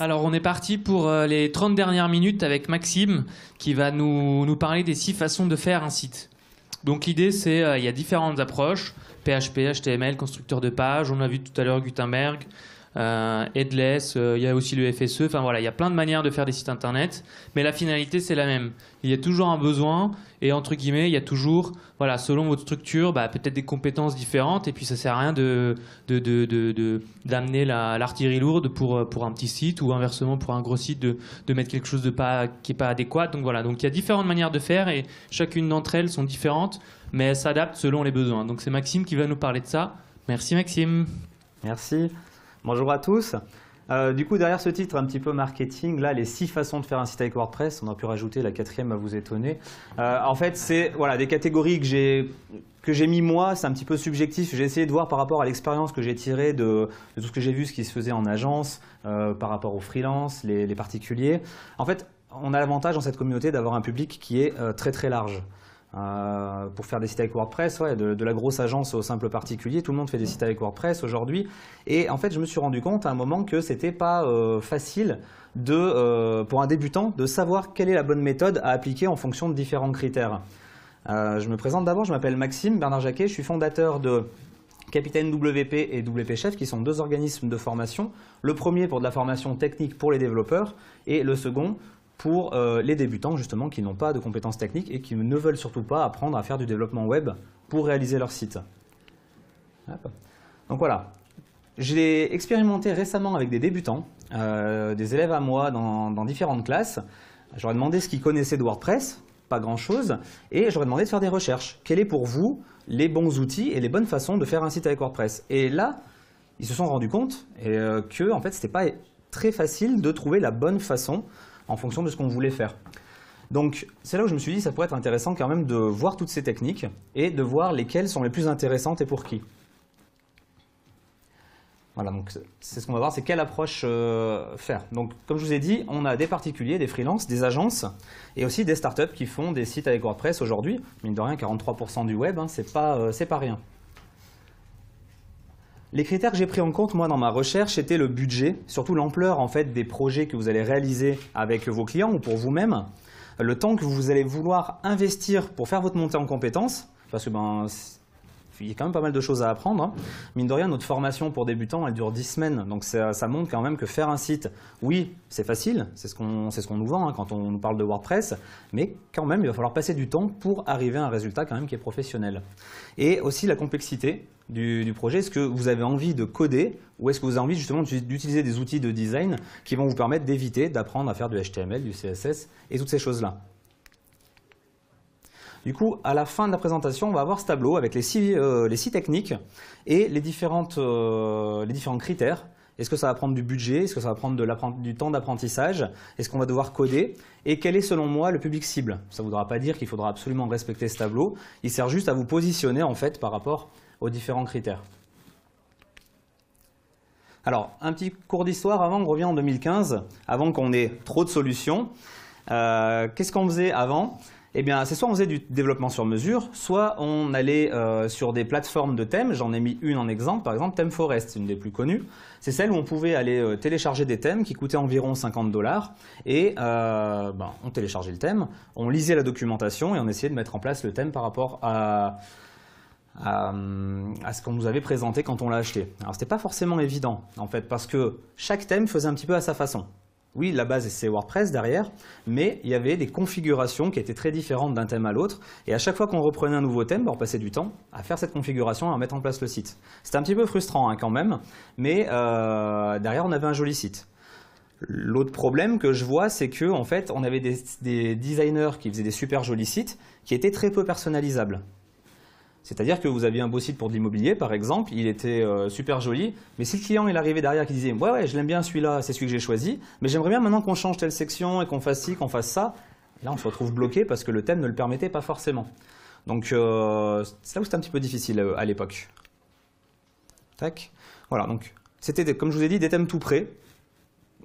Alors on est parti pour euh, les 30 dernières minutes avec Maxime qui va nous, parler des six façons de faire un site. Donc l'idée c'est euh, il y a différentes approches, PHP, HTML, constructeur de page, on a vu tout à l'heure Gutenberg, euh, Headless, euh, il y a aussi le FSE, enfin voilà, il y a plein de manières de faire des sites internet, mais la finalité c'est la même. Il y a toujours un besoin et entre guillemets, il y a toujours, voilà, selon votre structure, bah, peut-être des compétences différentes et puis ça sert à rien de, d'amener l'artillerie lourde pour, euh, pour un petit site ou inversement pour un gros site de, mettre quelque chose de pas, qui n'est pas adéquat. Donc voilà, donc il y a différentes manières de faire et chacune d'entre elles sont différentes, mais elles s'adaptent selon les besoins. Donc c'est Maxime qui va nous parler de ça. Merci Maxime. Merci. Bonjour à tous. Euh, du coup, derrière ce titre un petit peu marketing, là, les six façons de faire un site avec WordPress, on a pu rajouter la quatrième à vous étonner. Euh, en fait, c'est voilà, des catégories que j'ai que mis moi, c'est un petit peu subjectif. J'ai essayé de voir par rapport à l'expérience que j'ai tirée de, tout ce que j'ai vu, ce qui se faisait en agence, euh, par rapport aux freelances, les particuliers. En fait, on a l'avantage dans cette communauté d'avoir un public qui est très très large. Euh, pour faire des sites avec WordPress, ouais, de, la grosse agence au simple particulier, tout le monde fait des sites avec WordPress aujourd'hui. Et en fait, je me suis rendu compte à un moment que ce n'était pas euh, facile de, euh, pour un débutant de savoir quelle est la bonne méthode à appliquer en fonction de différents critères. je me présente d'abord, je m'appelle Maxime Bernard Jacquet, je suis fondateur de Capitaine WP et WP Chef, qui sont deux organismes de formation. Le premier pour de la formation technique pour les développeurs et le second pour euh, les débutants justement qui n'ont pas de compétences techniques et qui ne veulent surtout pas apprendre à faire du développement web pour réaliser leur site. Donc voilà, J'ai expérimenté récemment avec des débutants, euh, des élèves à moi dans, différentes classes. J'aurais demandé ce qu'ils connaissaient de WordPress, pas grand-chose, et j'aurais demandé de faire des recherches. Quels est pour vous les bons outils et les bonnes façons de faire un site avec WordPress Et là, ils se sont rendus compte euh, que en fait, ce n'était pas très facile de trouver la bonne façon en fonction de ce qu'on voulait faire. Donc c'est là où je me suis dit ça pourrait être intéressant quand même de voir toutes ces techniques et de voir lesquelles sont les plus intéressantes et pour qui. Voilà, donc c'est ce qu'on va voir, c'est quelle approche euh, faire. Donc comme je vous ai dit, on a des particuliers, des freelances, des agences et aussi des startups qui font des sites avec WordPress aujourd'hui. Mine de rien, 43% du web, hein, c'est pas, euh, pas rien. Les critères que j'ai pris en compte, moi, dans ma recherche, étaient le budget, surtout l'ampleur, en fait, des projets que vous allez réaliser avec vos clients ou pour vous-même, le temps que vous allez vouloir investir pour faire votre montée en compétences, parce que ben, il y a quand même pas mal de choses à apprendre. Hein. Mine de rien, notre formation pour débutants, elle dure 10 semaines. Donc ça, montre quand même que faire un site, oui, c'est facile, c'est ce qu'on nous vend hein, quand on nous parle de WordPress, mais quand même, il va falloir passer du temps pour arriver à un résultat quand même qui est professionnel. Et aussi la complexité du projet, est-ce que vous avez envie de coder ou est-ce que vous avez envie justement d'utiliser des outils de design qui vont vous permettre d'éviter d'apprendre à faire du HTML, du CSS et toutes ces choses-là du coup, à la fin de la présentation, on va avoir ce tableau avec les six, euh, techniques et euh, les, différents critères. Est-ce que ça va prendre du budget Est-ce que ça va prendre du temps d'apprentissage Est-ce qu'on va devoir coder Et quel est, selon moi, le public cible Ça ne voudra pas dire qu'il faudra absolument respecter ce tableau. Il sert juste à vous positionner, en fait, par rapport aux différents critères. Alors, un petit cours d'histoire avant, qu'on revient en 2015, avant qu'on ait trop de solutions. Euh, qu'est-ce qu'on faisait avant eh bien, c'est soit on faisait du développement sur mesure, soit on allait euh, sur des plateformes de thèmes. J'en ai mis une en exemple, par exemple Thème Forest, une des plus connues. C'est celle où on pouvait aller euh, télécharger des thèmes qui coûtaient environ 50 dollars. Et euh, ben, on téléchargeait le thème, on lisait la documentation et on essayait de mettre en place le thème par rapport à, ce qu'on nous avait présenté quand on l'a acheté. Alors, ce n'était pas forcément évident, en fait, parce que chaque thème faisait un petit peu à sa façon. Oui, la base c'est WordPress derrière, mais il y avait des configurations qui étaient très différentes d'un thème à l'autre. Et à chaque fois qu'on reprenait un nouveau thème, bah, on passait du temps à faire cette configuration et à mettre en place le site. C'était un petit peu frustrant hein, quand même, mais euh, derrière on avait un joli site. L'autre problème que je vois, c'est qu'en fait, on avait des, designers qui faisaient des super jolis sites qui étaient très peu personnalisables. C'est-à-dire que vous aviez un beau site pour de l'immobilier, par exemple, il était euh, super joli, mais si le client arrivait derrière qui disait ouais ouais je l'aime bien celui-là, c'est celui que j'ai choisi, mais j'aimerais bien maintenant qu'on change telle section et qu'on fasse ci, qu'on fasse ça, là on se retrouve bloqué parce que le thème ne le permettait pas forcément. Donc euh, c'est là où c'était un petit peu difficile euh, à, l'époque. Tac. Voilà donc c'était comme je vous ai dit des thèmes tout prêts.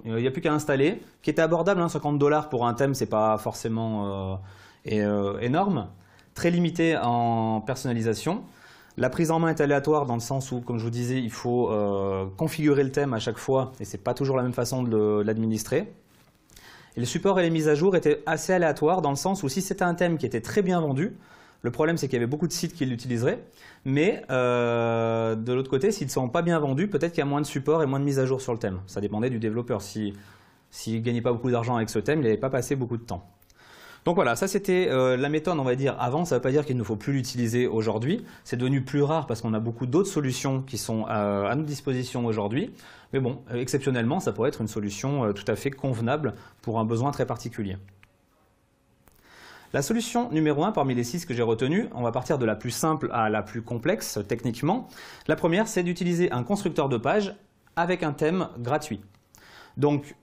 Il n'y a plus qu'à installer, qui était abordable, 50 hein, dollars pour un thème, c'est pas forcément énorme très limité en personnalisation. La prise en main est aléatoire dans le sens où, comme je vous disais, il faut euh, configurer le thème à chaque fois et ce n'est pas toujours la même façon de l'administrer. Et le support et les mises à jour étaient assez aléatoires dans le sens où si c'était un thème qui était très bien vendu, le problème c'est qu'il y avait beaucoup de sites qui l'utiliseraient, mais euh, de l'autre côté, s'ils ne sont pas bien vendus, peut-être qu'il y a moins de support et moins de mises à jour sur le thème. Ça dépendait du développeur. S'il si, ne gagnait pas beaucoup d'argent avec ce thème, il n'avait pas passé beaucoup de temps. Donc voilà, ça c'était euh, la méthode, on va dire, avant. Ça ne veut pas dire qu'il ne faut plus l'utiliser aujourd'hui. C'est devenu plus rare parce qu'on a beaucoup d'autres solutions qui sont euh, à, notre disposition aujourd'hui. Mais bon, euh, exceptionnellement, ça pourrait être une solution tout à fait convenable pour un besoin très particulier. La solution numéro 1 parmi les 6 que j'ai retenues, on va partir de la plus simple à la plus complexe techniquement. La première, c'est d'utiliser un constructeur de page avec un thème gratuit. Donc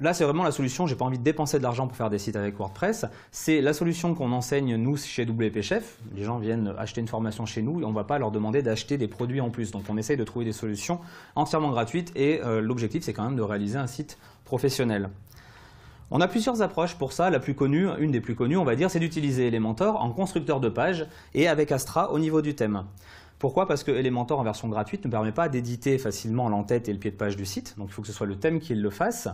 Là, c'est vraiment la solution. J'ai pas envie de dépenser de l'argent pour faire des sites avec WordPress. C'est la solution qu'on enseigne nous chez WP Chef. Les gens viennent acheter une formation chez nous et on ne va pas leur demander d'acheter des produits en plus. Donc, on essaye de trouver des solutions entièrement gratuites et euh, l'objectif, c'est quand même de réaliser un site professionnel. On a plusieurs approches pour ça. La plus connue, une des plus connues, on va dire, c'est d'utiliser Elementor en constructeur de pages et avec Astra au niveau du thème. Pourquoi Parce que Elementor en version gratuite ne permet pas d'éditer facilement l'entête et le pied de page du site. Donc il faut que ce soit le thème qui le fasse.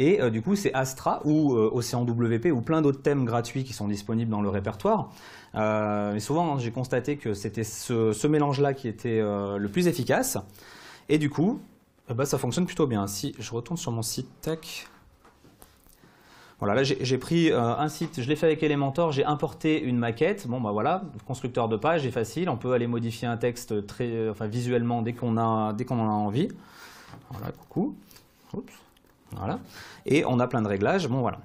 Et euh, du coup, c'est Astra ou euh, Océan WP ou plein d'autres thèmes gratuits qui sont disponibles dans le répertoire. Euh, mais souvent, hein, j'ai constaté que c'était ce, mélange-là qui était le plus efficace. Et du coup, bah, ça fonctionne plutôt bien. Si je retourne sur mon site tech, voilà, là j'ai pris un site, je l'ai fait avec Elementor, j'ai importé une maquette. Bon bah voilà, constructeur de page est facile, on peut aller modifier un texte très, enfin, visuellement dès qu'on a, dès qu'on en a envie. Voilà, coucou. Oups. Voilà. Et on a plein de réglages. Bon, voilà.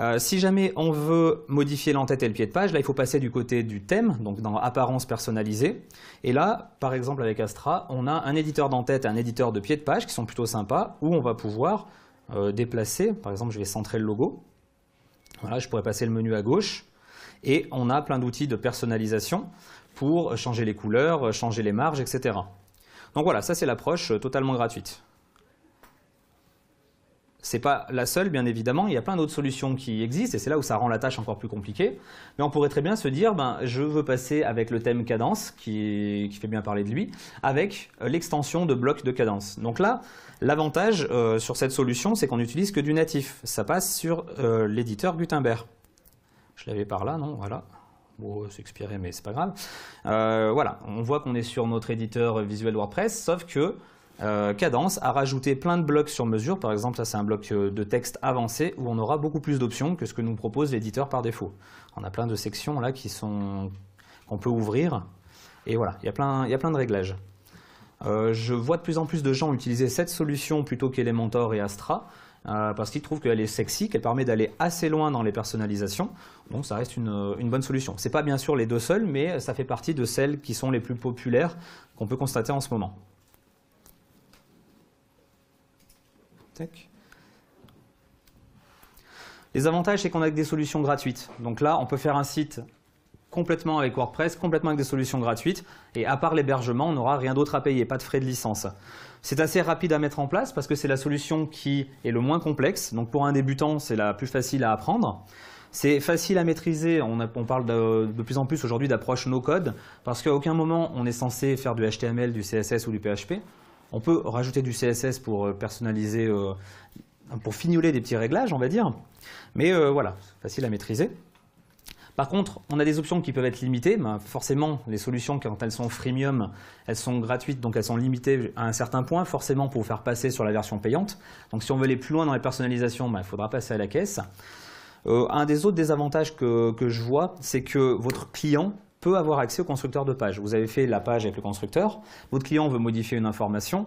Euh, si jamais on veut modifier l'entête et le pied de page, là, il faut passer du côté du thème, donc dans Apparence personnalisée. Et là, par exemple, avec Astra, on a un éditeur d'entête et un éditeur de pied de page qui sont plutôt sympas, où on va pouvoir euh, déplacer. Par exemple, je vais centrer le logo. Voilà, je pourrais passer le menu à gauche. Et on a plein d'outils de personnalisation pour changer les couleurs, changer les marges, etc. Donc voilà, ça c'est l'approche euh, totalement gratuite. C'est pas la seule, bien évidemment. Il y a plein d'autres solutions qui existent et c'est là où ça rend la tâche encore plus compliquée. Mais on pourrait très bien se dire, ben, je veux passer avec le thème cadence, qui, fait bien parler de lui, avec euh, l'extension de blocs de cadence. Donc là, l'avantage euh, sur cette solution, c'est qu'on n'utilise que du natif. Ça passe sur euh, l'éditeur Gutenberg. Je l'avais par là, non Voilà. Bon, c'est expiré, mais c'est pas grave. voilà, on voit qu'on est sur notre éditeur visuel WordPress, sauf que euh, cadence a rajouté plein de blocs sur mesure. Par exemple, ça c'est un bloc euh, de texte avancé où on aura beaucoup plus d'options que ce que nous propose l'éditeur par défaut. On a plein de sections là qui sont qu'on peut ouvrir. Et voilà, il y a plein, de réglages. Euh, je vois de plus en plus de gens utiliser cette solution plutôt qu'Elementor et Astra. parce qu'ils trouvent qu'elle est sexy, qu'elle permet d'aller assez loin dans les personnalisations. Donc ça reste une, bonne solution. Ce n'est pas bien sûr les deux seuls, mais ça fait partie de celles qui sont les plus populaires qu'on peut constater en ce moment. Les avantages, c'est qu'on a des solutions gratuites. Donc là, on peut faire un site complètement avec WordPress, complètement avec des solutions gratuites. Et à part l'hébergement, on n'aura rien d'autre à payer, pas de frais de licence. C'est assez rapide à mettre en place parce que c'est la solution qui est le moins complexe. Donc pour un débutant, c'est la plus facile à apprendre. C'est facile à maîtriser, on, parle de, de, plus en plus aujourd'hui d'approche no-code, parce qu'à aucun moment on est censé faire du HTML, du CSS ou du PHP. On peut rajouter du CSS pour euh, personnaliser, euh, pour fignoler des petits réglages, on va dire. Mais euh, voilà, facile à maîtriser. Par contre, on a des options qui peuvent être limitées. Ben, forcément, les solutions, quand elles sont freemium, elles sont gratuites, donc elles sont limitées à un certain point, forcément pour vous faire passer sur la version payante. Donc si on veut aller plus loin dans les personnalisations, ben, il faudra passer à la caisse. un des autres désavantages que je vois, c'est que votre client avoir accès au constructeur de page. Vous avez fait la page avec le constructeur, votre client veut modifier une information,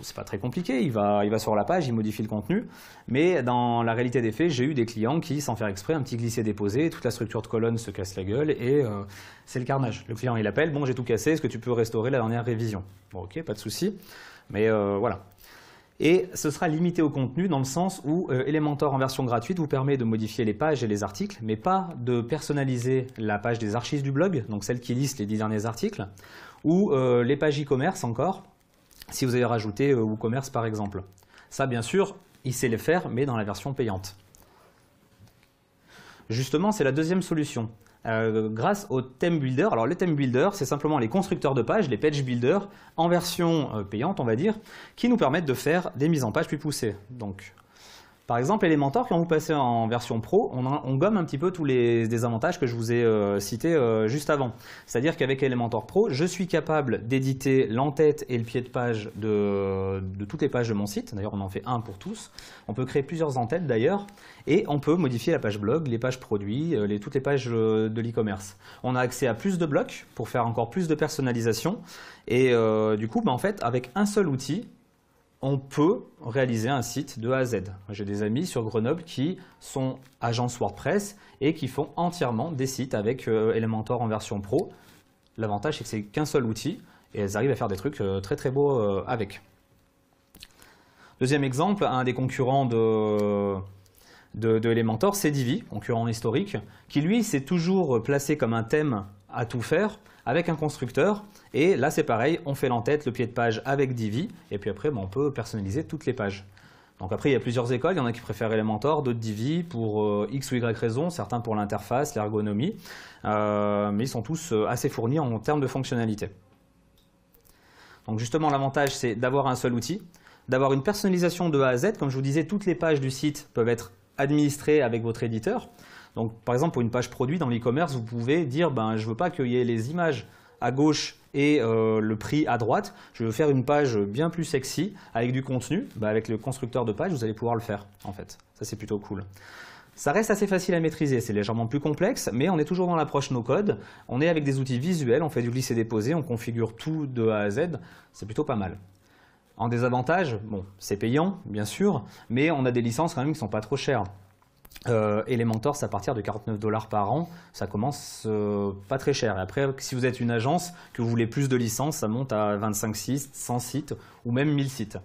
c'est pas très compliqué, il va, il va sur la page, il modifie le contenu, mais dans la réalité des faits, j'ai eu des clients qui, sans faire exprès, un petit glisser déposé toute la structure de colonne se casse la gueule et euh, c'est le carnage. Le client, il appelle, bon, j'ai tout cassé, est-ce que tu peux restaurer la dernière révision Bon, ok, pas de souci, mais euh, voilà. Et ce sera limité au contenu dans le sens où euh, Elementor en version gratuite vous permet de modifier les pages et les articles, mais pas de personnaliser la page des archives du blog, donc celle qui liste les dix derniers articles, ou euh, les pages e-commerce encore, si vous avez rajouté euh, WooCommerce par exemple. Ça, bien sûr, il sait les faire, mais dans la version payante. Justement, c'est la deuxième solution. Euh, grâce au Theme Builder. Alors le Theme Builder, c'est simplement les constructeurs de pages, les Page Builder, en version euh, payante, on va dire, qui nous permettent de faire des mises en page plus poussées. Donc par exemple, Elementor, quand vous passez en version pro, on, gomme un petit peu tous les avantages que je vous ai euh, cités euh, juste avant. C'est-à-dire qu'avec Elementor Pro, je suis capable d'éditer l'entête et le pied de page de, toutes les pages de mon site. D'ailleurs, on en fait un pour tous. On peut créer plusieurs entêtes d'ailleurs. Et on peut modifier la page blog, les pages produits, euh, toutes les pages de l'e-commerce. On a accès à plus de blocs pour faire encore plus de personnalisation. Et du coup, bah, en fait, avec un seul outil, on peut réaliser un site de A à Z. J'ai des amis sur Grenoble qui sont agences WordPress et qui font entièrement des sites avec euh, Elementor en version pro. L'avantage, c'est que c'est qu'un seul outil et elles arrivent à faire des trucs euh, très très beaux euh, avec. Deuxième exemple, un des concurrents de, de Elementor, c'est Divi, concurrent historique, qui lui s'est toujours placé comme un thème à tout faire avec un constructeur. Et là, c'est pareil, on fait l'entête, le pied de page avec Divi, et puis après, ben, on peut personnaliser toutes les pages. Donc après, il y a plusieurs écoles, il y en a qui préfèrent Elementor, d'autres Divi, pour euh, X ou Y raison, certains pour l'interface, l'ergonomie, euh, mais ils sont tous euh, assez fournis en termes de fonctionnalités. Donc justement, l'avantage, c'est d'avoir un seul outil, d'avoir une personnalisation de A à Z. Comme je vous disais, toutes les pages du site peuvent être administrées avec votre éditeur. Donc par exemple pour une page produit dans l'e-commerce, vous pouvez dire ben je veux pas qu'il y ait les images à gauche et euh, le prix à droite. Je veux faire une page bien plus sexy avec du contenu. Ben, avec le constructeur de page, vous allez pouvoir le faire en fait. Ça c'est plutôt cool. Ça reste assez facile à maîtriser, c'est légèrement plus complexe, mais on est toujours dans l'approche no-code. On est avec des outils visuels, on fait du glisser-déposer, on configure tout de A à Z, c'est plutôt pas mal. En désavantage, bon, c'est payant, bien sûr, mais on a des licences quand même qui ne sont pas trop chères. Elementor, euh, ça à partir de 49 dollars par an, ça commence euh, pas très cher. Et après, si vous êtes une agence, que vous voulez plus de licences, ça monte à 25 sites, 100 sites ou même 1000 sites.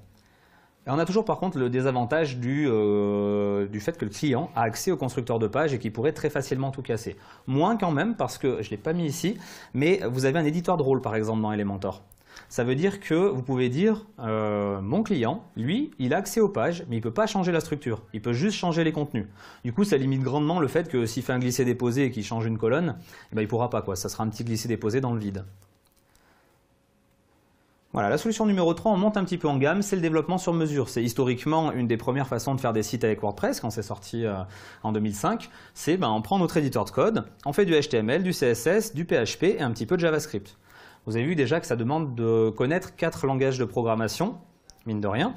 on a toujours par contre le désavantage euh, du, fait que le client a accès au constructeur de page et qu'il pourrait très facilement tout casser. Moins quand même, parce que je ne l'ai pas mis ici, mais vous avez un éditeur de rôle par exemple dans Elementor. Ça veut dire que vous pouvez dire, euh, mon client, lui, il a accès aux pages, mais il ne peut pas changer la structure. Il peut juste changer les contenus. Du coup, ça limite grandement le fait que s'il fait un glisser déposé et qu'il change une colonne, eh ben, il ne pourra pas. Ça sera un petit glisser déposé dans le vide. Voilà, la solution numéro 3, on monte un petit peu en gamme, c'est le développement sur mesure. C'est historiquement une des premières façons de faire des sites avec WordPress quand c'est sorti euh, en 2005. C'est ben, on prend notre éditeur de code, on fait du HTML, du CSS, du PHP et un petit peu de JavaScript. Vous avez vu déjà que ça demande de connaître quatre langages de programmation, mine de rien.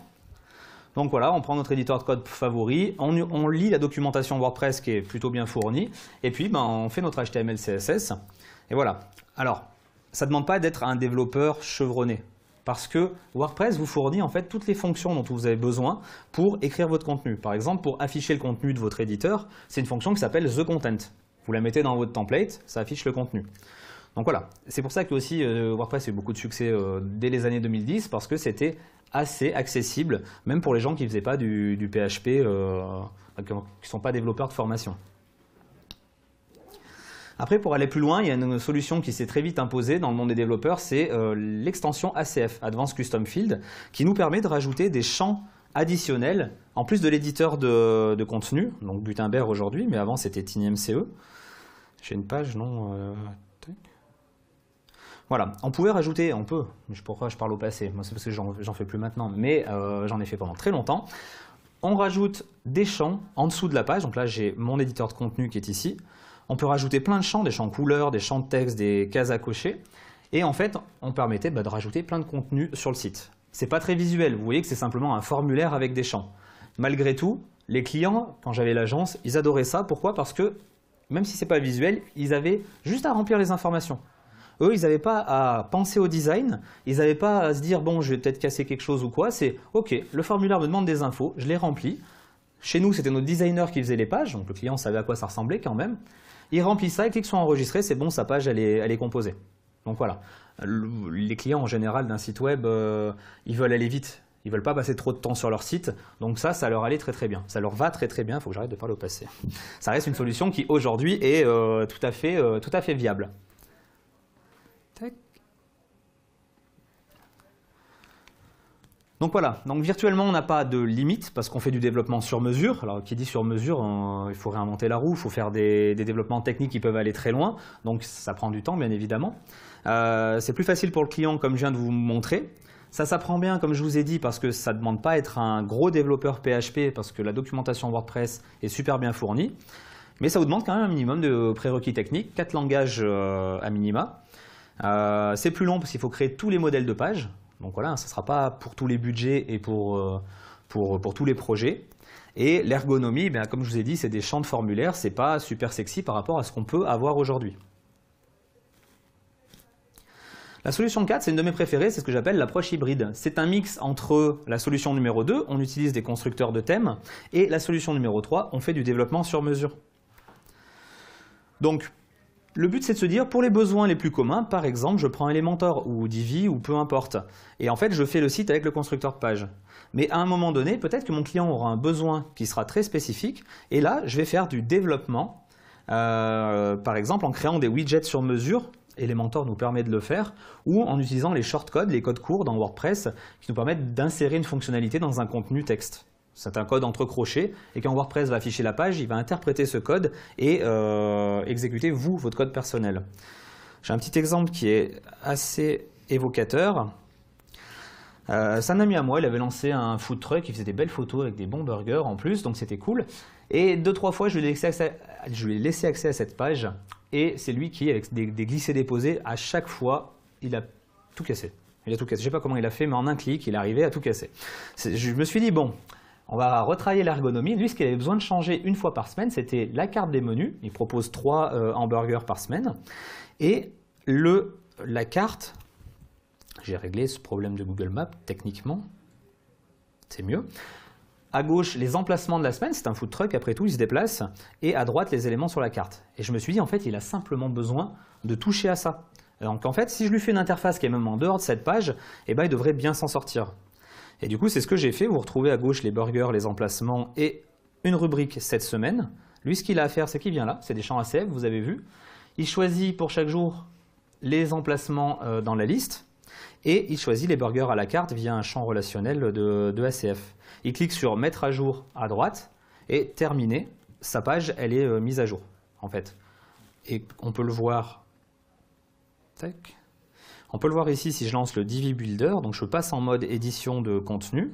Donc voilà, on prend notre éditeur de code favori, on, lit la documentation WordPress qui est plutôt bien fournie, et puis ben, on fait notre HTML, CSS, et voilà. Alors, ça ne demande pas d'être un développeur chevronné, parce que WordPress vous fournit en fait toutes les fonctions dont vous avez besoin pour écrire votre contenu. Par exemple, pour afficher le contenu de votre éditeur, c'est une fonction qui s'appelle The Content. Vous la mettez dans votre template, ça affiche le contenu. Donc voilà, c'est pour ça que aussi euh, WordPress a eu beaucoup de succès euh, dès les années 2010 parce que c'était assez accessible, même pour les gens qui ne faisaient pas du, PHP, euh, qui ne sont pas développeurs de formation. Après, pour aller plus loin, il y a une solution qui s'est très vite imposée dans le monde des développeurs, c'est l'extension ACF, Advanced Custom Field, qui nous permet de rajouter des champs additionnels, en plus de l'éditeur de, de, contenu, donc Gutenberg aujourd'hui, mais avant c'était TinyMCE. J'ai une page, non voilà, on pouvait rajouter, on peut, mais pourquoi je parle au passé Moi, c'est parce que j'en fais plus maintenant, mais euh, j'en ai fait pendant très longtemps. On rajoute des champs en dessous de la page, donc là j'ai mon éditeur de contenu qui est ici. On peut rajouter plein de champs, des champs couleurs, des champs de texte, des cases à cocher. Et en fait, on permettait bah, de rajouter plein de contenu sur le site. C'est pas très visuel, vous voyez que c'est simplement un formulaire avec des champs. Malgré tout, les clients, quand j'avais l'agence, ils adoraient ça. Pourquoi Parce que, même si c'est pas visuel, ils avaient juste à remplir les informations. Eux, ils n'avaient pas à penser au design, ils n'avaient pas à se dire, bon, je vais peut-être casser quelque chose ou quoi. C'est, OK, le formulaire me demande des infos, je les remplis. Chez nous, c'était nos designers qui faisaient les pages, donc le client savait à quoi ça ressemblait quand même. Il remplit ça, et clique sur enregistrer, c'est bon, sa page, elle est, composée. Donc voilà. Les clients en général d'un site web, euh, ils veulent aller vite. Ils ne veulent pas passer trop de temps sur leur site. Donc ça, ça leur allait très très bien. Ça leur va très très bien. Il faut que j'arrête de parler au passé. Ça reste une solution qui aujourd'hui est euh, tout, à fait, euh, tout à fait viable. Donc voilà, donc virtuellement on n'a pas de limite parce qu'on fait du développement sur mesure. Alors qui dit sur mesure, euh, il faut réinventer la roue, il faut faire des, développements techniques qui peuvent aller très loin, donc ça prend du temps bien évidemment. Euh, c'est plus facile pour le client comme je viens de vous montrer. Ça s'apprend bien, comme je vous ai dit, parce que ça ne demande pas être un gros développeur PHP, parce que la documentation WordPress est super bien fournie. Mais ça vous demande quand même un minimum de prérequis techniques, quatre langages euh, à minima. c'est plus long parce qu'il faut créer tous les modèles de pages. Donc voilà, ce ne sera pas pour tous les budgets et pour, euh, pour, tous les projets. Et l'ergonomie, eh comme je vous ai dit, c'est des champs de formulaire, ce n'est pas super sexy par rapport à ce qu'on peut avoir aujourd'hui. La solution 4, c'est une de mes préférées, c'est ce que j'appelle l'approche hybride. C'est un mix entre la solution numéro 2, on utilise des constructeurs de thèmes, et la solution numéro 3, on fait du développement sur mesure. Donc, le but, c'est de se dire, pour les besoins les plus communs, par exemple, je prends Elementor ou Divi ou peu importe. Et en fait, je fais le site avec le constructeur de page. Mais à un moment donné, peut-être que mon client aura un besoin qui sera très spécifique. Et là, je vais faire du développement, euh, par exemple, en créant des widgets sur mesure. Elementor nous permet de le faire, ou en utilisant les shortcodes, les codes courts dans WordPress, qui nous permettent d'insérer une fonctionnalité dans un contenu texte. C'est un code entre crochets, et quand WordPress va afficher la page, il va interpréter ce code et euh, exécuter, vous, votre code personnel. J'ai un petit exemple qui est assez évocateur. Euh, c'est un ami à moi, il avait lancé un food truck, il faisait des belles photos avec des bons burgers en plus, donc c'était cool. Et deux, trois fois, je lui ai laissé accès à, cette page, et c'est lui qui, avec des, des glissés-déposés, à chaque fois, il a tout cassé. Il a tout cassé. Je ne sais pas comment il a fait, mais en un clic, il est arrivé à tout casser. Je me suis dit, bon, on va retravailler l'ergonomie. Lui, ce qu'il avait besoin de changer une fois par semaine, c'était la carte des menus. Il propose trois euh, hamburgers par semaine. Et le, la carte, j'ai réglé ce problème de Google Maps techniquement, c'est mieux. À gauche, les emplacements de la semaine, c'est un food truck, après tout, il se déplace. Et à droite, les éléments sur la carte. Et je me suis dit, en fait, il a simplement besoin de toucher à ça. Donc en fait, si je lui fais une interface qui est même en dehors de cette page, eh ben, il devrait bien s'en sortir. Et du coup, c'est ce que j'ai fait. Vous retrouvez à gauche les burgers, les emplacements et une rubrique cette semaine. Lui, ce qu'il a à faire, c'est qu'il vient là. C'est des champs ACF, vous avez vu. Il choisit pour chaque jour les emplacements euh, dans la liste et il choisit les burgers à la carte via un champ relationnel de, ACF. Il clique sur « Mettre à jour » à droite et « Terminer ». Sa page, elle est euh, mise à jour, en fait. Et on peut le voir. Tac. On peut le voir ici si je lance le Divi Builder, donc je passe en mode édition de contenu.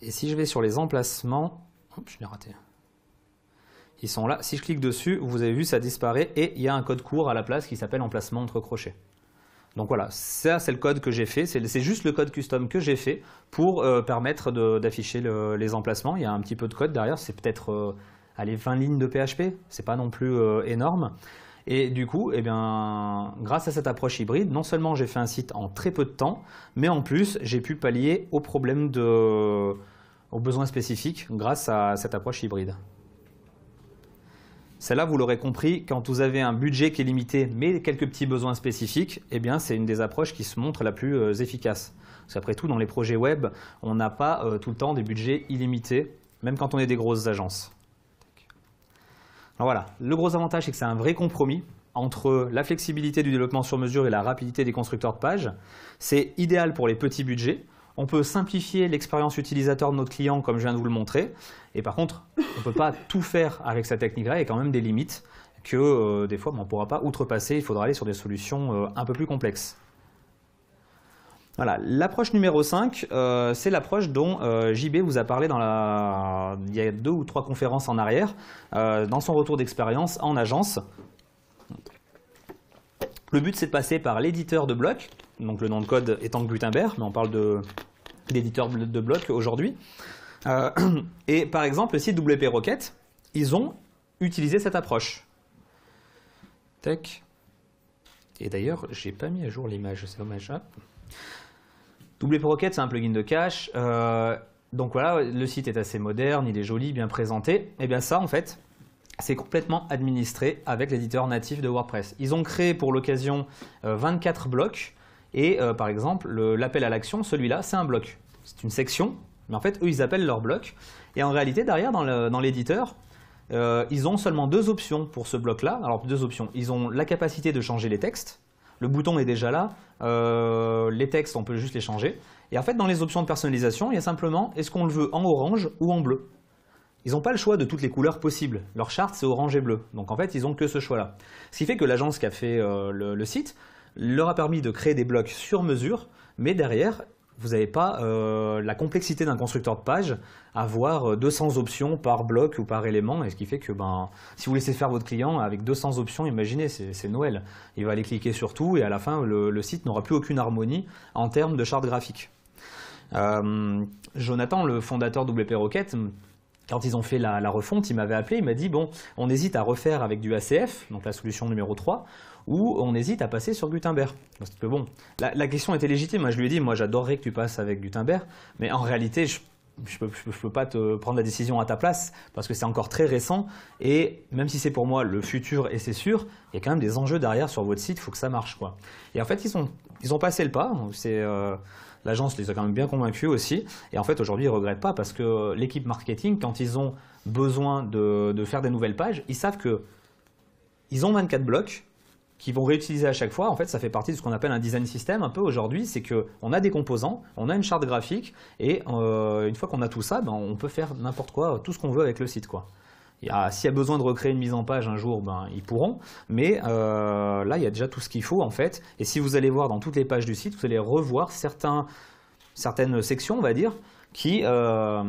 Et si je vais sur les emplacements, je l'ai raté. Ils sont là. Si je clique dessus, vous avez vu, ça disparaît et il y a un code court à la place qui s'appelle emplacement entre crochets. Donc voilà, ça c'est le code que j'ai fait, c'est juste le code custom que j'ai fait pour euh, permettre d'afficher les emplacements. Il y a un petit peu de code derrière, c'est peut-être euh, allez, 20 lignes de PHP, c'est pas non plus euh, énorme. Et du coup, eh bien, grâce à cette approche hybride, non seulement j'ai fait un site en très peu de temps, mais en plus, j'ai pu pallier aux problèmes de, aux besoins spécifiques grâce à cette approche hybride. Celle-là, vous l'aurez compris, quand vous avez un budget qui est limité, mais quelques petits besoins spécifiques, eh bien, c'est une des approches qui se montre la plus euh, efficace. Parce qu'après tout, dans les projets web, on n'a pas euh, tout le temps des budgets illimités, même quand on est des grosses agences. Ah, voilà, le gros avantage, c'est que c'est un vrai compromis entre la flexibilité du développement sur mesure et la rapidité des constructeurs de pages. C'est idéal pour les petits budgets. On peut simplifier l'expérience utilisateur de notre client, comme je viens de vous le montrer. Et par contre, on ne peut pas tout faire avec cette technique-là. Il y a quand même des limites que euh, des fois, on ne pourra pas outrepasser. Il faudra aller sur des solutions euh, un peu plus complexes. Voilà, l'approche numéro 5, euh, c'est l'approche dont euh, JB vous a parlé dans la... il y a deux ou trois conférences en arrière, euh, dans son retour d'expérience en agence. Le but, c'est de passer par l'éditeur de blocs, donc le nom de code étant Gutenberg, mais on parle de l'éditeur de blocs aujourd'hui. et par exemple, le site WP Rocket, ils ont utilisé cette approche. Tech. Et d'ailleurs, j'ai pas mis à jour l'image, c'est dommage. Hein. WP Rocket, c'est un plugin de cache. Euh, donc voilà, le site est assez moderne, il est joli, bien présenté. Et eh bien ça, en fait, c'est complètement administré avec l'éditeur natif de WordPress. Ils ont créé pour l'occasion 24 euh, blocs. Et euh, par exemple, l'appel à l'action, celui-là, c'est un bloc. C'est une section, mais en fait, eux, ils appellent leur bloc. Et en réalité, derrière, dans l'éditeur, ils ont seulement deux options pour ce bloc-là. Alors, deux options. Ils ont la capacité de changer les textes, le bouton est déjà là. Euh, les textes, on peut juste les changer. Et en fait, dans les options de personnalisation, il y a simplement est-ce qu'on le veut en orange ou en bleu ils n'ont pas le choix de toutes les couleurs possibles. Leur charte, c'est orange et bleu. Donc en fait, ils n'ont que ce choix-là. Ce qui fait que l'agence qui a fait euh, le site leur a permis de créer des blocs sur mesure, mais derrière, vous n'avez pas euh, la complexité d'un constructeur de page, avoir 200 euh, options par bloc ou par élément, et ce qui fait que ben, si vous laissez faire votre client avec 200 options, imaginez, c'est Noël. Il va aller cliquer sur tout, et à la fin, le, site n'aura plus aucune harmonie en termes de charte graphique. Euh, Jonathan, le fondateur WP Rocket, quand ils ont fait la, la refonte, il m'avait appelé, il m'a dit, bon, on hésite à refaire avec du ACF, donc la solution numéro 3, ou on hésite à passer sur Gutenberg. Parce que bon, la, question était légitime. Moi, je lui ai dit, moi, j'adorerais que tu passes avec Gutenberg, mais en réalité, je je ne peux, pas te prendre la décision à ta place parce que c'est encore très récent et même si c'est pour moi le futur et c'est sûr, il y a quand même des enjeux derrière sur votre site, il faut que ça marche. Quoi. Et en fait, ils ont, ils ont passé le pas, euh, l'agence les a quand même bien convaincus aussi et en fait aujourd'hui ils ne regrettent pas parce que l'équipe marketing, quand ils ont besoin de, de faire des nouvelles pages, ils savent que ils ont 24 blocs, qui vont réutiliser à chaque fois. En fait, ça fait partie de ce qu'on appelle un design system un peu aujourd'hui, c'est qu'on a des composants, on a une charte graphique, et euh, une fois qu'on a tout ça, ben, on peut faire n'importe quoi, tout ce qu'on veut avec le site. quoi. S'il y a besoin de recréer une mise en page un jour, ben, ils pourront. Mais euh, là, il y a déjà tout ce qu'il faut, en fait. Et si vous allez voir dans toutes les pages du site, vous allez revoir certains, certaines sections, on va dire, qui, euh,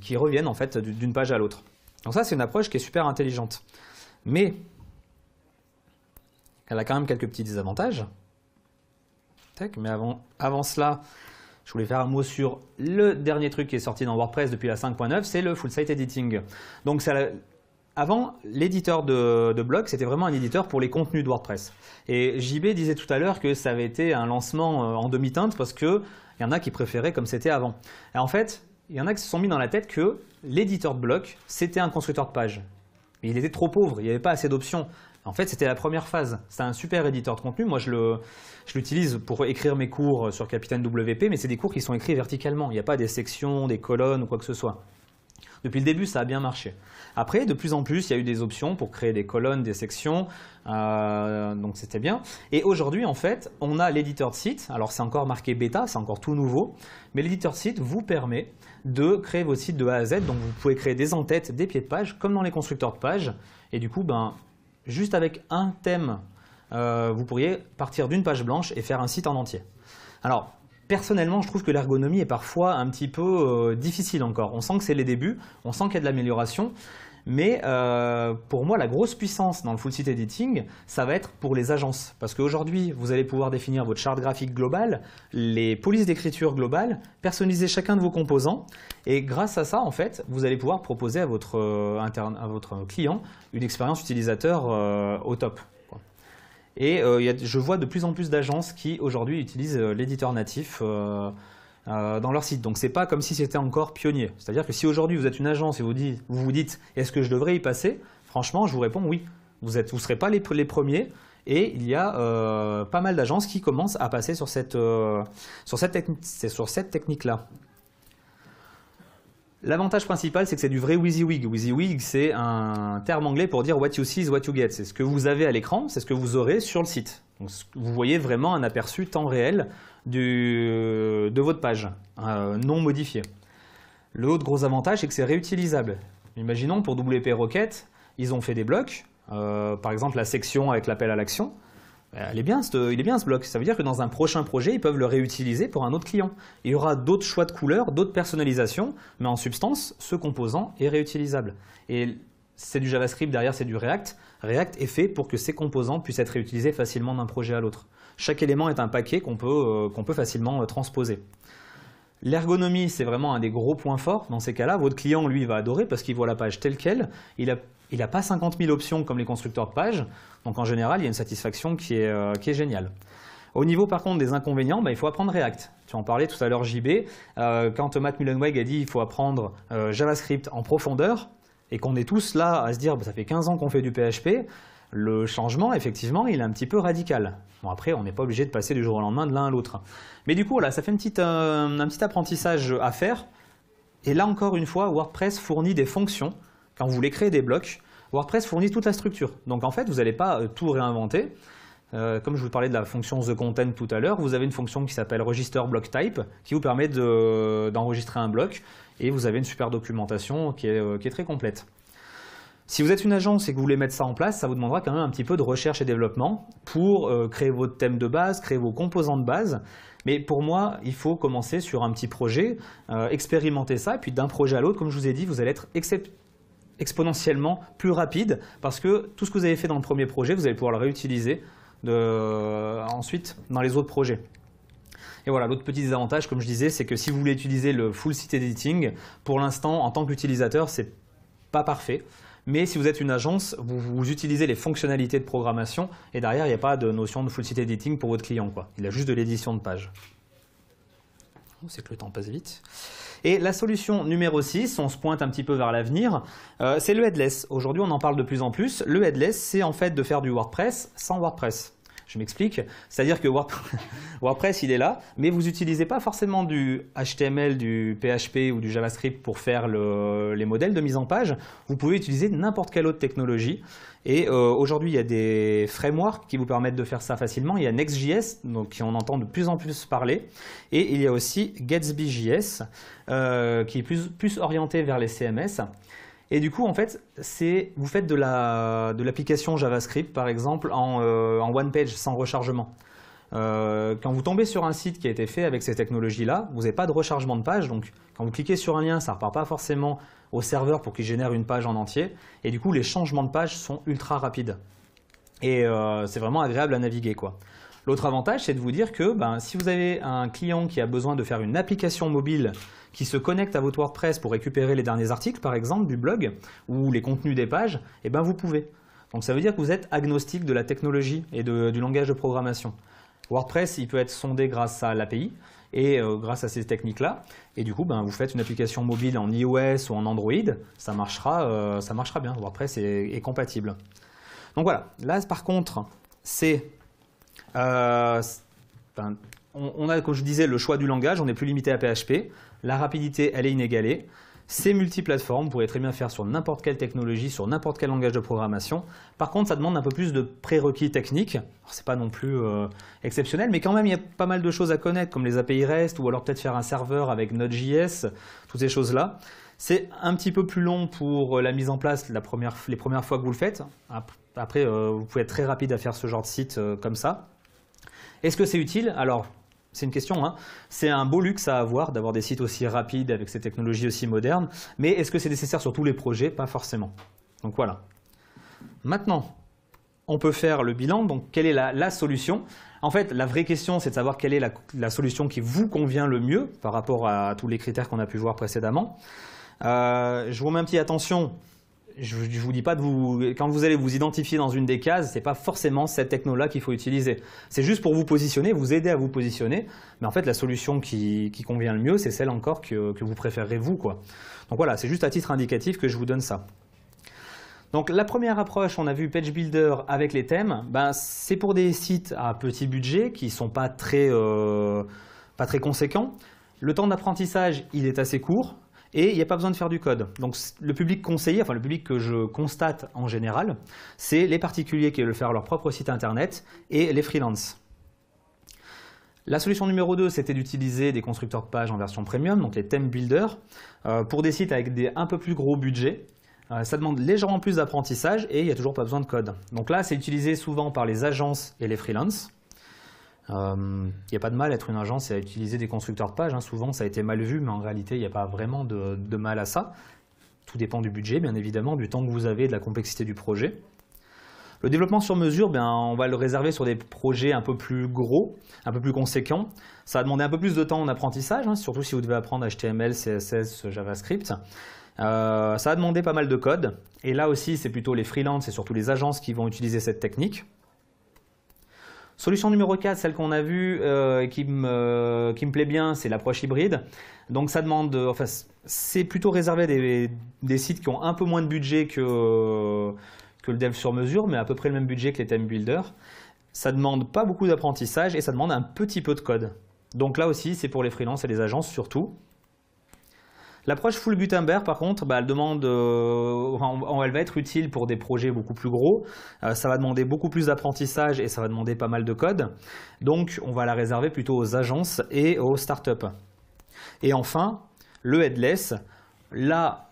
qui reviennent, en fait, d'une page à l'autre. Donc ça, c'est une approche qui est super intelligente. Mais elle a quand même quelques petits désavantages. mais avant, cela, je voulais faire un mot sur le dernier truc qui est sorti dans WordPress depuis la 5.9, c'est le Full Site Editing. Donc avant, l'éditeur de, de, blog, c'était vraiment un éditeur pour les contenus de WordPress. Et JB disait tout à l'heure que ça avait été un lancement euh, en demi-teinte parce qu'il y en a qui préféraient comme c'était avant. en fait, il y en a qui se sont mis dans la tête que l'éditeur de blog, c'était un constructeur de page. Mais il était trop pauvre, il n'y avait pas assez d'options. En fait, c'était la première phase. C'est un super éditeur de contenu. Moi, je l'utilise pour écrire mes cours euh, sur Capitaine WP, mais c'est des cours qui sont écrits verticalement. Il n'y a pas des sections, des colonnes ou quoi que ce soit. Depuis le début, ça a bien marché. Après, de plus en plus, il y a eu des options pour créer des colonnes, des sections, euh, donc c'était bien. Et aujourd'hui, en fait, on a l'éditeur de site. Alors, c'est encore marqué bêta, c'est encore tout nouveau, mais l'éditeur de site vous permet de créer vos sites de A à Z. Donc, vous pouvez créer des entêtes, des pieds de page, comme dans les constructeurs de pages. Et du coup, ben, juste avec un thème, euh, vous pourriez partir d'une page blanche et faire un site en entier. Alors, personnellement, je trouve que l'ergonomie est parfois un petit peu euh, difficile encore. On sent que c'est les débuts, on sent qu'il y a de l'amélioration. Mais euh, pour moi, la grosse puissance dans le full site editing, ça va être pour les agences. Parce qu'aujourd'hui, vous allez pouvoir définir votre charte graphique globale, les polices d'écriture globales, personnaliser chacun de vos composants. Et grâce à ça, en fait, vous allez pouvoir proposer à votre, euh, client une expérience utilisateur euh, au top. Et je vois de plus en plus d'agences qui, aujourd'hui, utilisent l'éditeur natif euh, dans leur site. Donc ce n'est pas comme si c'était encore pionnier. C'est-à-dire que si aujourd'hui vous êtes une agence et vous dites, vous, dites est-ce que je devrais y passer, franchement je vous réponds oui. Vous ne vous serez pas les, premiers et il y a euh, pas mal d'agences qui commencent à passer cette, euh, sur cette technique-là. L'avantage principal, c'est que c'est du vrai WYSIWYG. WYSIWYG, c'est un terme anglais pour dire what you see is what you get. C'est ce que vous avez à l'écran, c'est ce que vous aurez sur le site. vous voyez vraiment un aperçu temps réel euh, de votre page, euh, non modifié. L'autre gros avantage, c'est que c'est réutilisable. Imaginons pour WP Rocket, ils ont fait des blocs, euh, par exemple la section avec l'appel à l'action. Euh, il est bien ce bloc. Ça veut dire que dans un prochain projet, ils peuvent le réutiliser pour un autre client. Il y aura d'autres choix de couleurs, d'autres personnalisations, mais en substance, ce composant est réutilisable. Et c'est du JavaScript, derrière c'est du React. React est fait pour que ces composants puissent être réutilisés facilement d'un projet à l'autre. Chaque élément est un paquet qu'on peut, euh, peut, facilement euh, transposer. L'ergonomie, c'est vraiment un des gros points forts. Dans ces cas-là, votre client, lui, va adorer parce qu'il voit la page telle qu'elle. Il a il n'a pas 50 000 options comme les constructeurs de pages. Donc en général, il y a une satisfaction qui est, euh, géniale. Au niveau par contre des inconvénients, bah, il faut apprendre React. Tu en parlais tout à l'heure JB. Euh, quand Matt Mullenweg a dit qu'il faut apprendre euh, JavaScript en profondeur, et qu'on est tous là à se dire bah, ça fait 15 ans qu'on fait du PHP, le changement, effectivement, il est un petit peu radical. Bon, après, on n'est pas obligé de passer du jour au lendemain de l'un à l'autre. Mais du coup, là, ça fait un petit apprentissage à faire. Et là encore une fois, WordPress fournit des fonctions quand vous voulez créer des blocs, WordPress fournit toute la structure. Donc en fait, vous n'allez pas euh, tout réinventer. Euh, comme je vous parlais de la fonction the content tout à l'heure, vous avez une fonction qui s'appelle register block type qui vous permet d'enregistrer un bloc et vous avez une super documentation euh, qui est, très complète. Si vous êtes une agence et que vous voulez mettre ça en place, ça vous demandera quand même un petit peu de recherche et développement pour créer votre thème de base, créer vos composants de base. Mais pour moi, il faut commencer sur un petit projet, expérimenter ça, et puis d'un projet à l'autre, comme je vous ai dit, vous allez être exceptionnel exponentiellement plus rapide parce que tout ce que vous avez fait dans le premier projet, vous allez pouvoir le réutiliser euh, ensuite dans les autres projets. Et voilà, l'autre petit désavantage, comme je disais, c'est que si vous voulez utiliser le full site editing, pour l'instant, en tant qu'utilisateur, c'est pas parfait. Mais si vous êtes une agence, vous, utilisez les fonctionnalités de programmation et derrière, il n'y a pas de notion de full site editing pour votre client. Quoi. Il a juste de l'édition de page. Oh, c'est que le temps passe vite. Et la solution numéro 6, on se pointe un petit peu vers l'avenir, euh, c'est le headless. Aujourd'hui, on en parle de plus en plus. Le headless, c'est en fait de faire du WordPress sans WordPress. Je m'explique. C'est-à-dire que WordPress, il est là, mais vous n'utilisez pas forcément du HTML, du PHP ou du JavaScript pour faire les modèles de mise en page. Vous pouvez utiliser n'importe quelle autre technologie. Et euh, aujourd'hui, il y a des frameworks qui vous permettent de faire ça facilement. Il y a Next.js, donc qui on entend de plus en plus parler. Et il y a aussi Gatsby.js, euh, qui est plus orienté vers les CMS. Et du coup, en fait, c'est vous faites de l'application JavaScript, par exemple, en, euh, one page, sans rechargement. Euh, quand vous tombez sur un site qui a été fait avec ces technologies-là, vous n'avez pas de rechargement de page. Donc, quand vous cliquez sur un lien, ça ne repart pas forcément au serveur pour qu'il génère une page en entier. Et du coup, les changements de page sont ultra rapides. Et euh, c'est vraiment agréable à naviguer. quoi. L'autre avantage, c'est de vous dire que ben, si vous avez un client qui a besoin de faire une application mobile qui se connecte à votre WordPress pour récupérer les derniers articles, par exemple, du blog ou les contenus des pages, eh ben, vous pouvez. Donc ça veut dire que vous êtes agnostique de la technologie et du langage de programmation. WordPress, il peut être sondé grâce à l'API et euh, grâce à ces techniques-là. Et du coup, ben, vous faites une application mobile en iOS ou en Android, ça marchera, euh, ça marchera bien. WordPress est compatible. Donc voilà, là par contre, c'est euh, on, a, comme je disais, le choix du langage, on n'est plus limité à PHP. La rapidité, elle est inégalée. C'est multiplateforme, vous pouvez très bien faire sur n'importe quelle technologie, sur n'importe quel langage de programmation. Par contre, ça demande un peu plus de prérequis techniques. C'est pas non plus euh, exceptionnel, mais quand même, il y a pas mal de choses à connaître, comme les API REST, ou alors peut-être faire un serveur avec Node.js, toutes ces choses-là. C'est un petit peu plus long pour euh, la mise en place les premières fois que vous le faites. Après, vous pouvez être très rapide à faire ce genre de site comme ça. Est-ce que c'est utile Alors, c'est une question. Hein. C'est un beau luxe à avoir d'avoir des sites aussi rapides avec ces technologies aussi modernes, mais est-ce que c'est nécessaire sur tous les projets Pas forcément. Donc voilà. Maintenant, on peut faire le bilan. Donc, quelle est la, solution En fait, la vraie question, c'est de savoir quelle est la, solution qui vous convient le mieux par rapport à tous les critères qu'on a pu voir précédemment. Euh, je vous mets un petit attention je ne vous dis pas de vous. Quand vous allez vous identifier dans une des cases, ce n'est pas forcément cette techno-là qu'il faut utiliser. C'est juste pour vous positionner, vous aider à vous positionner. Mais en fait, la solution qui, convient le mieux, c'est celle encore que, vous préférez vous. Quoi. Donc voilà, c'est juste à titre indicatif que je vous donne ça. Donc la première approche, on a vu Page Builder avec les thèmes. Ben, c'est pour des sites à petit budget qui ne sont pas très, euh, pas très conséquents. Le temps d'apprentissage, il est assez court et il n'y a pas besoin de faire du code. Donc le public conseillé, enfin le public que je constate en général, c'est les particuliers qui veulent faire leur propre site internet et les freelances. La solution numéro 2, c'était d'utiliser des constructeurs de pages en version premium, donc les theme builders, euh, pour des sites avec des un peu plus gros budgets. Euh, ça demande légèrement plus d'apprentissage et il n'y a toujours pas besoin de code. Donc là, c'est utilisé souvent par les agences et les freelances. Il euh, n'y a pas de mal à être une agence et à utiliser des constructeurs de pages. Hein. Souvent, ça a été mal vu, mais en réalité, il n'y a pas vraiment de, mal à ça. Tout dépend du budget, bien évidemment, du temps que vous avez, de la complexité du projet. Le développement sur mesure, ben, on va le réserver sur des projets un peu plus gros, un peu plus conséquents. Ça va demander un peu plus de temps en apprentissage, hein, surtout si vous devez apprendre HTML, CSS, JavaScript. Euh, ça va demander pas mal de code. Et là aussi, c'est plutôt les freelances et surtout les agences qui vont utiliser cette technique. Solution numéro 4, celle qu'on a vue euh, euh, qui, me, plaît bien, c'est l'approche hybride. Donc ça demande, euh, enfin, c'est plutôt réservé des, sites qui ont un peu moins de budget que, que le dev sur mesure, mais à peu près le même budget que les theme builders. Ça demande pas beaucoup d'apprentissage et ça demande un petit peu de code. Donc là aussi, c'est pour les freelances et les agences surtout. L'approche full Gutenberg, par contre, bah, elle demande, euh, elle va être utile pour des projets beaucoup plus gros. Euh, ça va demander beaucoup plus d'apprentissage et ça va demander pas mal de code. Donc, on va la réserver plutôt aux agences et aux startups. Et enfin, le headless. Là,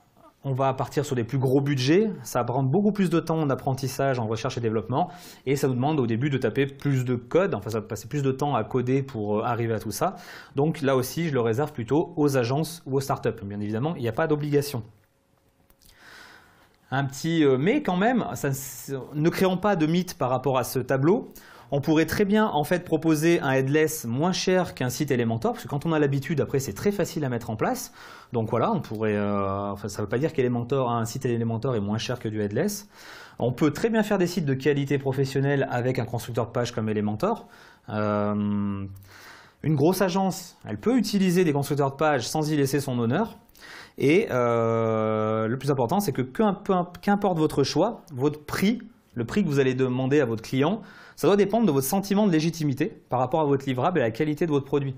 on va partir sur des plus gros budgets, ça prend beaucoup plus de temps en apprentissage, en recherche et développement, et ça nous demande au début de taper plus de code, enfin ça va passer plus de temps à coder pour euh, arriver à tout ça. Donc là aussi, je le réserve plutôt aux agences ou aux startups. Bien évidemment, il n'y a pas d'obligation. Un petit euh, mais quand même, ne créons pas de mythe par rapport à ce tableau. On pourrait très bien en fait proposer un headless moins cher qu'un site Elementor, parce que quand on a l'habitude, après c'est très facile à mettre en place. Donc voilà, on pourrait, euh, ça ne veut pas dire qu'Elementor, un site Elementor est moins cher que du headless. On peut très bien faire des sites de qualité professionnelle avec un constructeur de page comme Elementor. Euh, une grosse agence, elle peut utiliser des constructeurs de pages sans y laisser son honneur. Et euh, le plus important, c'est que qu'importe votre choix, votre prix, le prix que vous allez demander à votre client, ça doit dépendre de votre sentiment de légitimité par rapport à votre livrable et à la qualité de votre produit.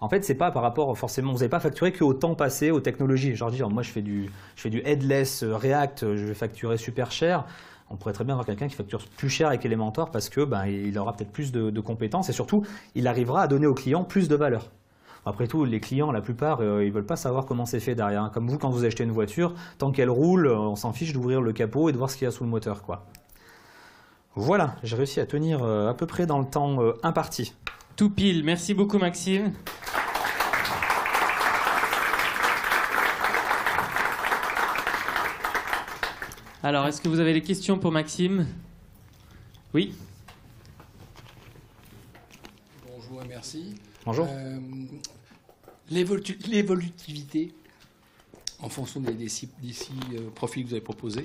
En fait, c'est pas par rapport forcément, vous n'avez pas facturé qu'au temps passé, aux technologies. Genre dire, moi je fais du, je fais du headless euh, React, euh, je vais facturer super cher. On pourrait très bien avoir quelqu'un qui facture plus cher avec Elementor parce que ben, il aura peut-être plus de, compétences et surtout, il arrivera à donner aux clients plus de valeur. Après tout, les clients, la plupart, ils euh, ils veulent pas savoir comment c'est fait derrière. Comme vous, quand vous achetez une voiture, tant qu'elle roule, on s'en fiche d'ouvrir le capot et de voir ce qu'il y a sous le moteur. quoi. Voilà, j'ai réussi à tenir euh, à peu près dans le temps euh, imparti. Tout pile. Merci beaucoup, Maxime. Alors, est-ce que vous avez des questions pour Maxime Oui Bonjour et merci. Bonjour. Euh, l'évolutivité, en fonction des, des profils que vous avez proposés,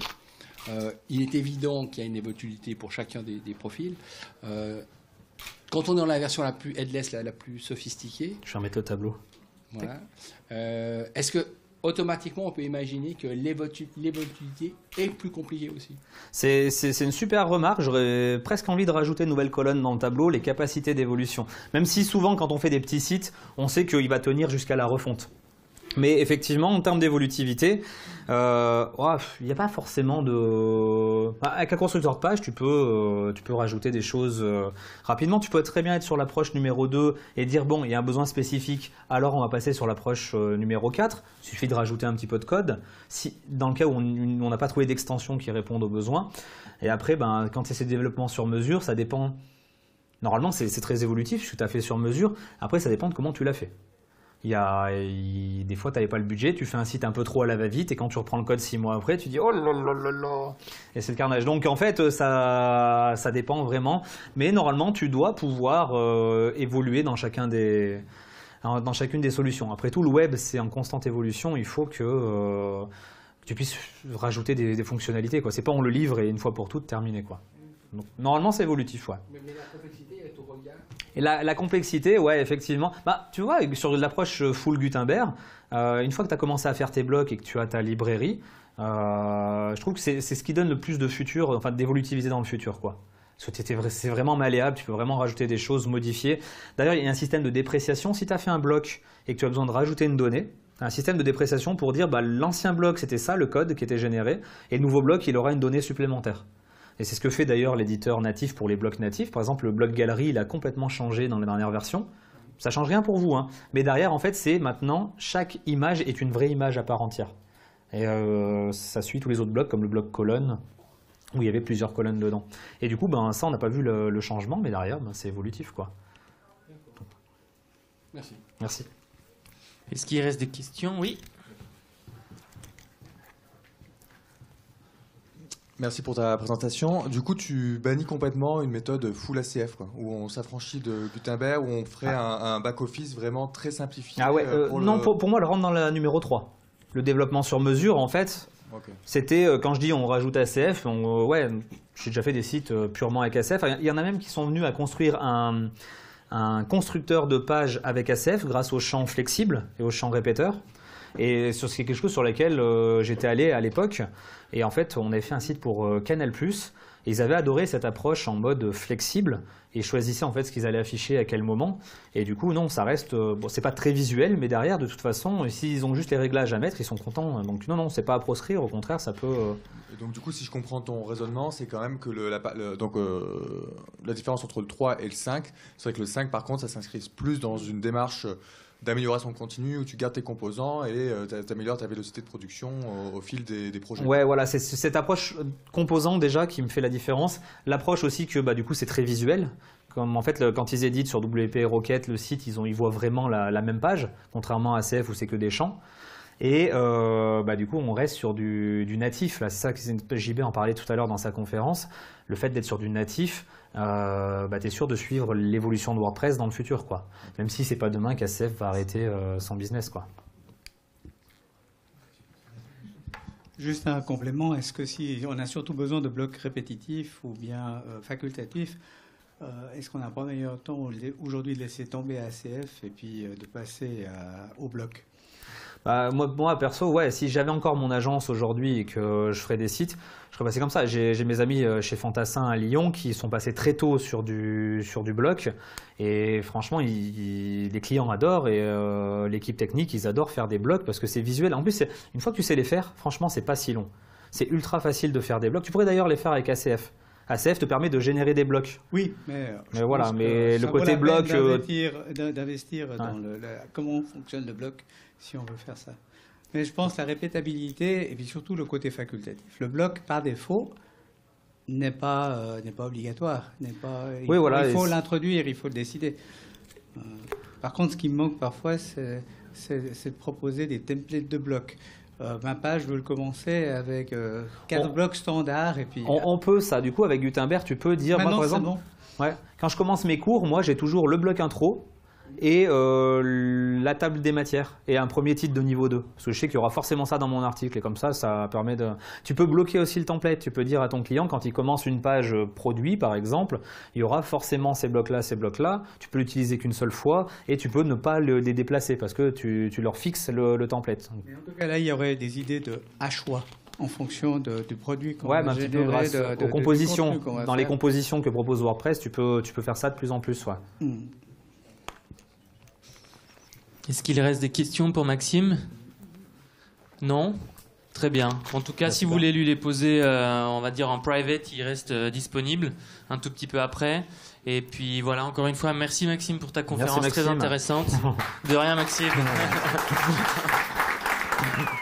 euh, il est évident qu'il y a une évolutivité pour chacun des, profils. Euh, quand on est dans la version la plus headless, la, la plus sophistiquée. Je vais remettre le tableau. Voilà. Euh, est-ce que automatiquement, on peut imaginer que l'évolutivité est plus compliquée aussi. C'est une super remarque. J'aurais presque envie de rajouter une nouvelle colonne dans le tableau, les capacités d'évolution. Même si souvent, quand on fait des petits sites, on sait qu'il va tenir jusqu'à la refonte. Mais effectivement, en termes d'évolutivité, euh, il n'y a pas forcément de. Bah, avec un constructeur de page, tu peux, euh, rajouter des choses euh, rapidement. Tu peux très bien être sur l'approche numéro 2 et dire bon, il y a un besoin spécifique, alors on va passer sur l'approche numéro 4. Il suffit de rajouter un petit peu de code, si, dans le cas où on n'a pas trouvé d'extension qui réponde aux besoins. Et après, ben, quand c'est ces développement sur mesure, ça dépend. Normalement, c'est très évolutif, ce que tout à fait sur mesure. Après, ça dépend de comment tu l'as fait. Il y a, des fois, tu n'avais pas le budget, tu fais un site un peu trop à la va-vite, et quand tu reprends le code six mois après, tu dis oh là là là là Et c'est le carnage. Donc en fait, ça, ça dépend vraiment. Mais normalement, tu dois pouvoir euh, évoluer dans, chacun des, dans chacune des solutions. Après tout, le web, c'est en constante évolution. Il faut que, euh, tu puisses rajouter des, fonctionnalités. Ce n'est pas on le livre et une fois pour toutes, terminé. Quoi. Donc, normalement, c'est évolutif. Ouais. Mais, et la, complexité, ouais, effectivement. Bah, tu vois, sur l'approche euh, full Gutenberg, euh, une fois que tu as commencé à faire tes blocs et que tu as ta librairie, euh, je trouve que c'est ce qui donne le plus de futur, enfin d'évolutivité dans le futur, quoi. c'est vraiment malléable, tu peux vraiment rajouter des choses, modifier. D'ailleurs, il y a un système de dépréciation. Si tu as fait un bloc et que tu as besoin de rajouter une donnée, un système de dépréciation pour dire bah, l'ancien bloc, c'était ça, le code qui était généré, et le nouveau bloc, il aura une donnée supplémentaire. Et c'est ce que fait d'ailleurs l'éditeur natif pour les blocs natifs. Par exemple, le bloc galerie, il a complètement changé dans la dernière version. Ça change rien pour vous, hein. mais derrière, en fait, c'est maintenant chaque image est une vraie image à part entière. Et euh, ça suit tous les autres blocs, comme le bloc colonne, où il y avait plusieurs colonnes dedans. Et du coup, ben, ça, on n'a pas vu le, changement, mais derrière, ben, c'est évolutif. quoi. Merci. Merci. Est-ce qu'il reste des questions Oui. Merci pour ta présentation. Du coup, tu bannis complètement une méthode full ACF, quoi, où on s'affranchit de Gutenberg, où on ferait ah. un, back-office vraiment très simplifié. Ah ouais, euh, euh, pour non, pour, moi, elle rentre dans la numéro 3. Le développement sur mesure, en fait, c'était, euh, quand je dis on rajoute ACF, ouais, j'ai déjà fait des sites purement avec ACF. Il y en a même qui sont venus à construire un, constructeur de pages avec ACF grâce aux champs flexibles et aux champs répéteurs. Et c'est quelque chose sur lequel euh, j'étais allé à l'époque. Et en fait, on avait fait un site pour euh, Canal+. Et ils avaient adoré cette approche en mode flexible et choisissaient en fait ce qu'ils allaient afficher à quel moment. Et du coup, non, ça reste, euh, bon, c'est pas très visuel, mais derrière, de toute façon, s'ils ont juste les réglages à mettre, ils sont contents. Donc non, non, c'est pas à proscrire, au contraire, ça peut. Et donc du coup, si je comprends ton raisonnement, c'est quand même que le, la, donc, la différence entre le 3 et le 5, c'est vrai que le 5, par contre, ça s'inscrit plus dans une démarche d'amélioration continue où tu gardes tes composants et euh, t'améliores tu améliores ta vélocité de production au, fil des, projets. Ouais, voilà, c'est cette approche euh, composant déjà qui me fait la différence. L'approche aussi que bah, du coup c'est très visuel. Comme en fait, quand ils éditent sur WP Rocket le site, ils, ont, ils voient vraiment la, la même page, contrairement à CF où c'est que des champs. Et euh, bah, du coup, on reste sur du, natif. c'est ça que JB en parlait tout à l'heure dans sa conférence. Le fait d'être sur du natif, euh, bah, tu es sûr de suivre l'évolution de WordPress dans le futur. Quoi. Même si ce n'est pas demain qu'ACF va arrêter euh, son business. Quoi. Juste un complément, est-ce que si on a surtout besoin de blocs répétitifs ou bien facultatifs, Est-ce qu'on a pas meilleur temps aujourd'hui de laisser tomber ACF et puis de passer au bloc bah, moi, perso, ouais, si j'avais encore mon agence aujourd'hui et que je ferais des sites, je serais passé comme ça. J'ai mes amis euh, chez Fantassin à Lyon qui sont passés très tôt sur du, sur du bloc. Et franchement, les clients adorent et euh, l'équipe technique, ils adorent faire des blocs parce que c'est visuel. En plus, une fois que tu sais les faire, franchement, c'est pas si long. C'est ultra facile de faire des blocs. Tu pourrais d'ailleurs les faire avec ACF. ACF te permet de générer des blocs. Oui, mais, euh, mais voilà, mais le côté bloc. D'investir, d'investir dans comment fonctionne le bloc si on veut faire ça. Mais je pense la répétabilité et puis surtout le côté facultatif. Le bloc, par défaut, n'est pas, euh, n'est pas obligatoire. N'est pas, oui, il, voilà, il faut l'introduire, il faut le décider. Euh, par contre, ce qui me manque parfois, c'est, de proposer des templates de blocs. Euh, ma page, je veux le commencer avec quatre blocs standards. Et puis, on, peut ça, du coup, avec Gutenberg, tu peux dire, par exemple, ouais, quand je commence mes cours, moi j'ai toujours le bloc intro, et euh, la table des matières et un premier titre de niveau 2. Parce que je sais qu'il y aura forcément ça dans mon article et comme ça, ça permet de... Tu peux bloquer aussi le template, tu peux dire à ton client quand il commence une page euh, produit par exemple, il y aura forcément ces blocs-là, ces blocs-là, tu peux l'utiliser qu'une seule fois et tu peux ne pas les déplacer parce que tu, tu leur fixes le, template. Et en tout cas là, il y aurait des idées de à choix en fonction du produit qu'on ouais, va bah, de, compositions. dans les compositions que propose WordPress, tu peux, tu peux faire ça de plus en plus. Ouais. Hmm. Est-ce qu'il reste des questions pour Maxime Non Très bien. En tout cas, si vous voulez lui les poser, euh, on va dire en private, il reste euh, disponible un tout petit peu après. Et puis voilà, encore une fois, merci Maxime pour ta conférence très intéressante. De rien Maxime.